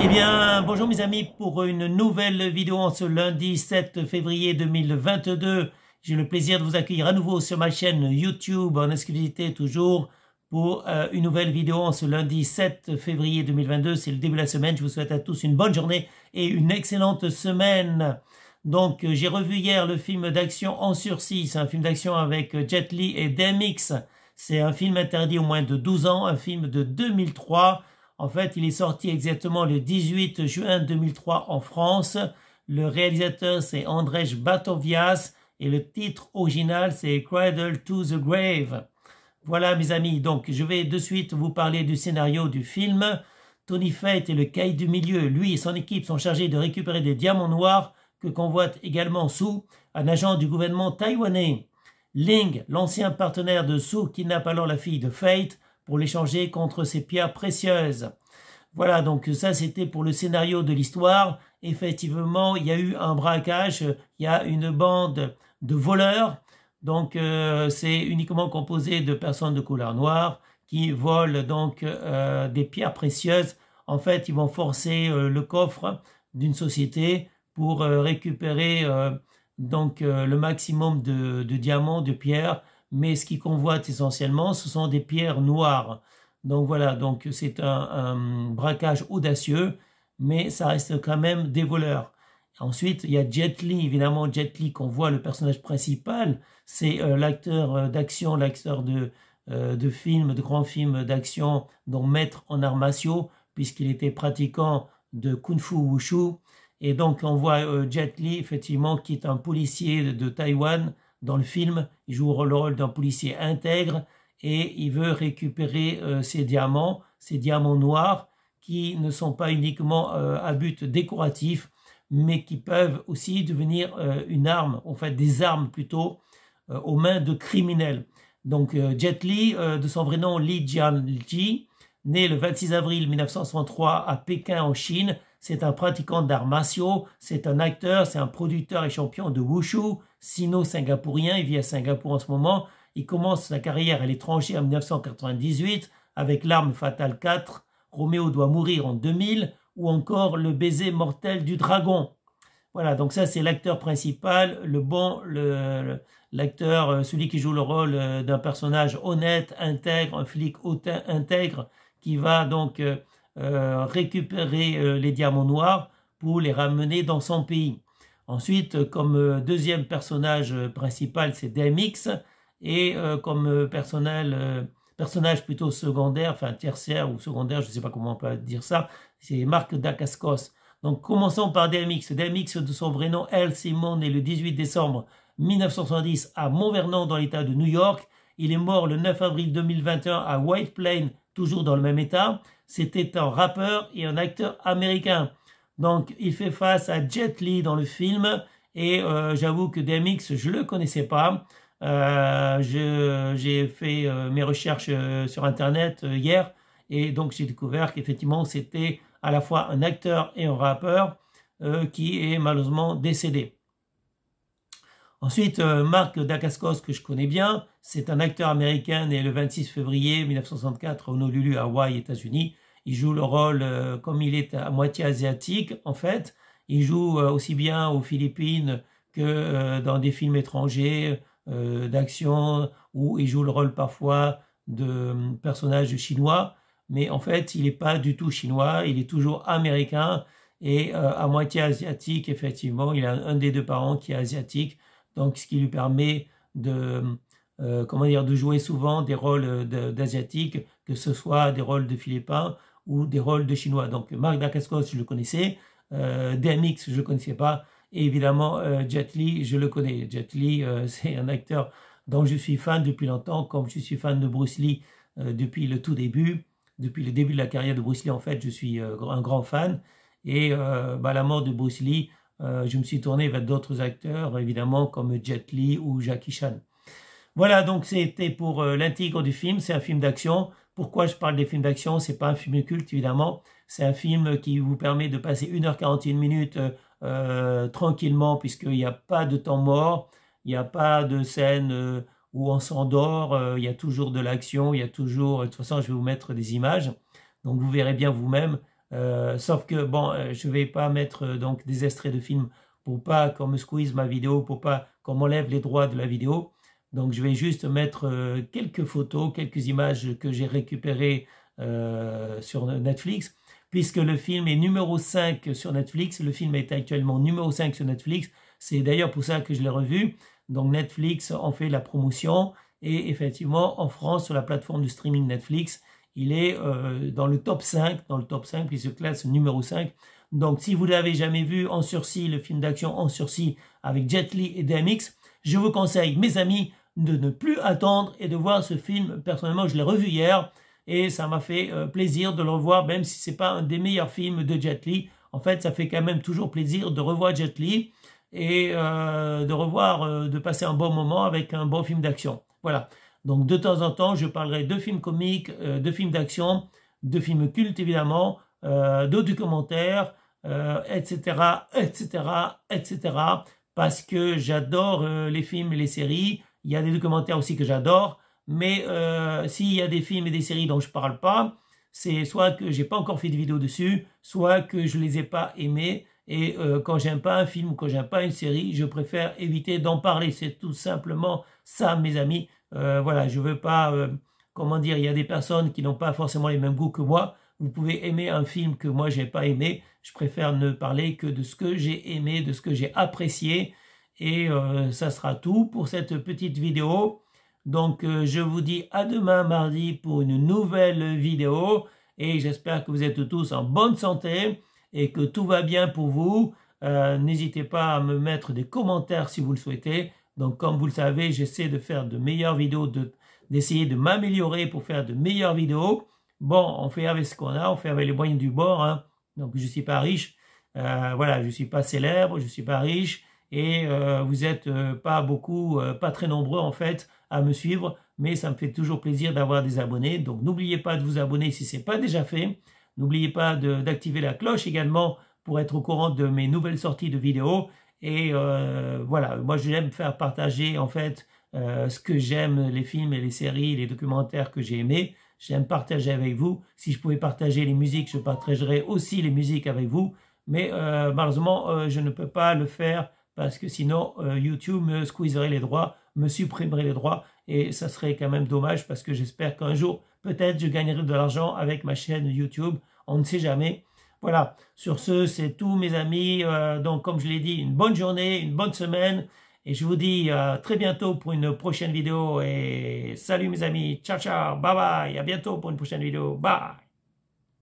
Eh bien, bonjour mes amis pour une nouvelle vidéo en ce lundi 7 février 2022. J'ai le plaisir de vous accueillir à nouveau sur ma chaîne YouTube en exclusivité toujours pour euh, une nouvelle vidéo en ce lundi 7 février 2022. C'est le début de la semaine. Je vous souhaite à tous une bonne journée et une excellente semaine. Donc, euh, j'ai revu hier le film d'action En sursis. C'est un film d'action avec euh, Jet Li et Demix. C'est un film interdit au moins de 12 ans, un film de 2003 en fait, il est sorti exactement le 18 juin 2003 en France. Le réalisateur, c'est Andrzej Batovias et le titre original, c'est Cradle to the Grave. Voilà, mes amis. Donc, je vais de suite vous parler du scénario du film. Tony Fate et le caïd du milieu, lui et son équipe, sont chargés de récupérer des diamants noirs que convoite également Sue, un agent du gouvernement taïwanais. Ling, l'ancien partenaire de Su, kidnappe alors la fille de Fate l'échanger contre ces pierres précieuses. Voilà, donc ça c'était pour le scénario de l'histoire. Effectivement, il y a eu un braquage, il y a une bande de voleurs. Donc euh, c'est uniquement composé de personnes de couleur noire qui volent donc euh, des pierres précieuses. En fait, ils vont forcer euh, le coffre d'une société pour récupérer donc le maximum de diamants, de pierres mais ce qui convoite essentiellement, ce sont des pierres noires. Donc voilà, donc c'est un, braquage audacieux, mais ça reste quand même des voleurs. Ensuite, il y a Jet Li, évidemment Jet Li qu'on voit le personnage principal, c'est euh, l'acteur euh, d'action, l'acteur euh, de, films, de grands films d'action, dont maître en armatio puisqu'il était pratiquant de Kung Fu Wushu. Et donc on voit Jet Li, effectivement, qui est un policier de Taïwan, dans le film, il joue le rôle d'un policier intègre et il veut récupérer euh, ses ces diamants, ces diamants noirs qui ne sont pas uniquement euh, à but décoratif, mais qui peuvent aussi devenir euh, une arme, en fait des armes plutôt, aux mains de criminels. Donc Jet Li, de son vrai nom Li Jianji, né le 26 avril 1963 à Pékin en Chine, c'est un pratiquant d'arts martiaux, c'est un acteur, c'est un producteur et champion de wushu, sino-singapourien. Il vit à Singapour en ce moment. Il commence sa carrière à l'étranger en 1998 avec L'arme fatale 4, Roméo doit mourir en 2000 ou encore Le baiser mortel du dragon. Voilà, donc ça c'est l'acteur principal, le bon, l'acteur, euh, celui qui joue le rôle euh, d'un personnage honnête, intègre, un flic hautain, intègre, qui va donc euh, récupérer les diamants noirs pour les ramener dans son pays. Ensuite, euh, comme euh, deuxième personnage euh, principal, c'est DMX, et comme personnage plutôt secondaire, enfin tertiaire ou secondaire, je ne sais pas comment on peut dire ça, c'est Marc Dacascos. Donc commençons par DMX. DMX de son vrai nom, L Simon, est le 18 décembre 1970 à Montvernon, dans l'État de New York. Il est mort le 9 avril 2021 à White Plain, toujours dans le même État. C'était un rappeur et un acteur américain. Donc, il fait face à Jet Li dans le film. Et euh, j'avoue que DMX, je ne le connaissais pas. Euh, j'ai fait euh, mes recherches sur Internet hier. Et donc, j'ai découvert qu'effectivement, c'était à la fois un acteur et un rappeur qui est malheureusement décédé. Ensuite, Marc Dacascos, que je connais bien, c'est un acteur américain né le 26 février 1964 à Honolulu, Hawaï, États-Unis il joue le rôle, euh, comme il est à moitié asiatique, en fait, il joue euh, aussi bien aux Philippines que euh, dans des films étrangers d'action, où il joue le rôle parfois de hum, personnage chinois, mais en fait, il n'est pas du tout chinois, il est toujours américain et à moitié asiatique, effectivement, il a un, des deux parents qui est asiatique, donc ce qui lui permet de... Hum, comment dire, de jouer souvent des rôles d'asiatiques, que ce soit des rôles de philippins ou des rôles de chinois. Donc Marc Dacascos, je le connaissais, euh, DMX, je le connaissais pas, et évidemment euh, Jet Li, je le connais. Jet Li, euh, c'est un acteur dont je suis fan depuis longtemps, comme je suis fan de Bruce Lee euh, depuis le tout début, depuis le début de la carrière de Bruce Lee en fait, je suis un grand fan. Et bah, la mort de Bruce Lee, je me suis tourné vers d'autres acteurs, évidemment comme Jet Li ou Jackie Chan. Voilà, donc c'était pour l'intrigue du film. C'est un film d'action. Pourquoi je parle des films d'action C'est pas un film culte, évidemment. C'est un film qui vous permet de passer 1h41 minutes euh, euh, tranquillement, puisqu'il n'y a pas de temps mort, il n'y a pas de scène euh, où on s'endort, il y a toujours de l'action, il y a toujours... De toute façon, je vais vous mettre des images, donc vous verrez bien vous-même. sauf que, bon, je ne vais pas mettre donc des extraits de films pour pas qu'on me squeeze ma vidéo, pour pas qu'on m'enlève les droits de la vidéo. Donc je vais juste mettre euh, quelques photos, quelques images que j'ai récupérées euh, sur Netflix, puisque le film est numéro 5 sur Netflix. Le film est actuellement numéro 5 sur Netflix. C'est d'ailleurs pour ça que je l'ai revu. Donc Netflix en fait la promotion. Et effectivement, en France, sur la plateforme du streaming Netflix, il est euh, dans le top 5, dans le top 5, il se classe numéro 5. Donc si vous l'avez jamais vu en sursis, le film d'action en sursis avec Jet Li et DMX, je vous conseille, mes amis, de ne plus attendre et de voir ce film. Personnellement, je l'ai revu hier et ça m'a fait euh, plaisir de le revoir, même si ce n'est pas un des meilleurs films de Jet Li. En fait, ça fait quand même toujours plaisir de revoir Jet Li et euh, de revoir, euh, de passer un bon moment avec un bon film d'action. Voilà. Donc de temps en temps, je parlerai de films comiques, de films d'action, de films cultes évidemment, de commentaires, etc., etc., etc. Parce que j'adore les films et les séries il y a des documentaires aussi que j'adore, mais euh, s'il y a des films et des séries dont je ne parle pas, c'est soit que j'ai pas encore fait de vidéo dessus, soit que je ne les ai pas aimés. Et euh, quand j'aime pas un film ou quand j'aime pas une série, je préfère éviter d'en parler. C'est tout simplement ça, mes amis. Euh, voilà, je veux pas, comment dire, il y a des personnes qui n'ont pas forcément les mêmes goûts que moi. Vous pouvez aimer un film que moi je n'ai pas aimé. Je préfère ne parler que de ce que j'ai aimé, de ce que j'ai apprécié. Et euh, ça sera tout pour cette petite vidéo. Donc euh, je vous dis à demain mardi pour une nouvelle vidéo. Et j'espère que vous êtes tous en bonne santé et que tout va bien pour vous. Euh, n'hésitez pas à me mettre des commentaires si vous le souhaitez. Donc comme vous le savez, j'essaie de faire de meilleures vidéos, d'essayer de, m'améliorer pour faire de meilleures vidéos. Bon, on fait avec ce qu'on a, on fait avec les moyens du bord. Hein. Donc je ne suis pas riche, voilà, je ne suis pas célèbre, je ne suis pas riche, et euh, vous n'êtes euh, pas beaucoup, euh, pas très nombreux en fait à me suivre, mais ça me fait toujours plaisir d'avoir des abonnés. Donc n'oubliez pas de vous abonner si ce n'est pas déjà fait. N'oubliez pas d'activer la cloche également pour être au courant de mes nouvelles sorties de vidéos. Et voilà, moi j'aime faire partager en fait ce que j'aime, les films et les séries, les documentaires que j'ai aimés. J'aime partager avec vous. Si je pouvais partager les musiques, je partagerais aussi les musiques avec vous. Mais malheureusement, je ne peux pas le faire parce que sinon euh, YouTube me squeezerait les droits, me supprimerait les droits, et ça serait quand même dommage parce que j'espère qu'un jour, peut-être, je gagnerai de l'argent avec ma chaîne YouTube, on ne sait jamais. Voilà, sur ce, c'est tout mes amis, euh, donc comme je l'ai dit, une bonne journée, une bonne semaine, et je vous dis à euh, très bientôt pour une prochaine vidéo, et salut mes amis, ciao ciao, bye bye, à bientôt pour une prochaine vidéo, bye